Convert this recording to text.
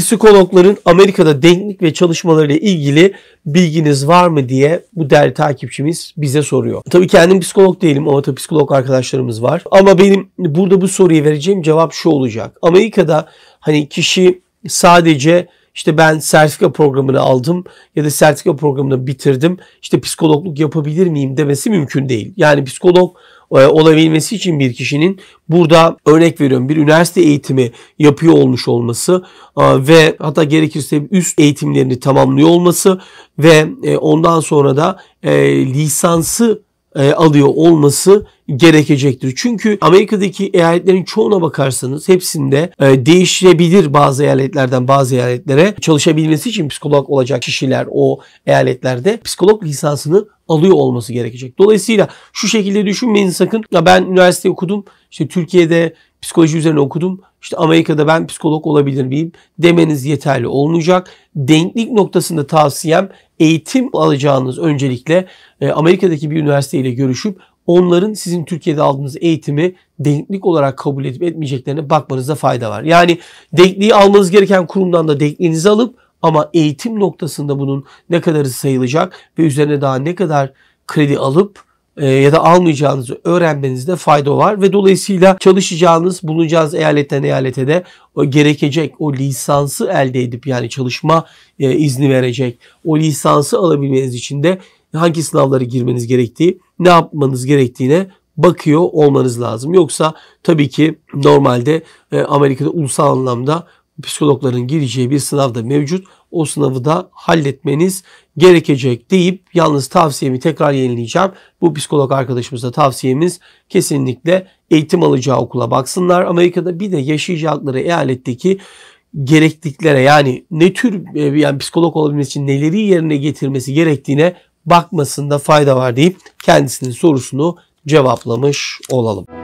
psikologların Amerika'da denklik ve çalışmalarıyla ilgili bilginiz var mı diye bu değerli takipçimiz bize soruyor. Tabii kendim psikolog değilim ama tabii psikolog arkadaşlarımız var. Ama benim burada bu soruyu vereceğim cevap şu olacak. Amerika'da hani kişi sadece işte ben sertifika programını aldım ya da sertifika programını bitirdim. İşte psikologluk yapabilir miyim demesi mümkün değil. Yani psikolog e, olabilmesi için bir kişinin burada örnek veriyorum bir üniversite eğitimi yapıyor olmuş olması e, ve hatta gerekirse üst eğitimlerini tamamlıyor olması ve e, ondan sonra da lisansı e, alıyor olması gerekecektir. Çünkü Amerika'daki eyaletlerin çoğuna bakarsanız hepsinde e, değişebilir bazı eyaletlerden bazı eyaletlere çalışabilmesi için psikolog olacak kişiler o eyaletlerde psikolog lisansını alıyor olması gerekecek. Dolayısıyla şu şekilde düşünmeyin sakın. Ya ben üniversite okudum. işte Türkiye'de psikoloji üzerine okudum. İşte Amerika'da ben psikolog olabilir miyim demeniz yeterli olmayacak. Denklik noktasında tavsiyem eğitim alacağınız öncelikle e, Amerika'daki bir üniversiteyle görüşüp onların sizin Türkiye'de aldığınız eğitimi denklik olarak kabul edip etmeyeceklerine bakmanızda fayda var. Yani denkliği almanız gereken kurumdan da denkliğinizi alıp ama eğitim noktasında bunun ne kadarı sayılacak ve üzerine daha ne kadar kredi alıp e, ya da almayacağınızı öğrenmenizde fayda var ve dolayısıyla çalışacağınız, bulunacağınız eyaletten eyalete de o gerekecek o lisansı elde edip yani çalışma e, izni verecek o lisansı alabilmeniz için de hangi sınavları girmeniz gerektiği, ne yapmanız gerektiğine bakıyor olmanız lazım. Yoksa tabii ki normalde e, Amerika'da ulusal anlamda psikologların gireceği bir sınav da mevcut o sınavı da halletmeniz gerekecek deyip yalnız tavsiyemi tekrar yenileyeceğim. Bu psikolog arkadaşımıza tavsiyemiz kesinlikle eğitim alacağı okula baksınlar. Amerika'da bir de yaşayacakları eyaletteki gerektiklere yani ne tür e, yani psikolog olabilmesi için neleri yerine getirmesi gerektiğine bakmasında fayda var deyip kendisinin sorusunu cevaplamış olalım.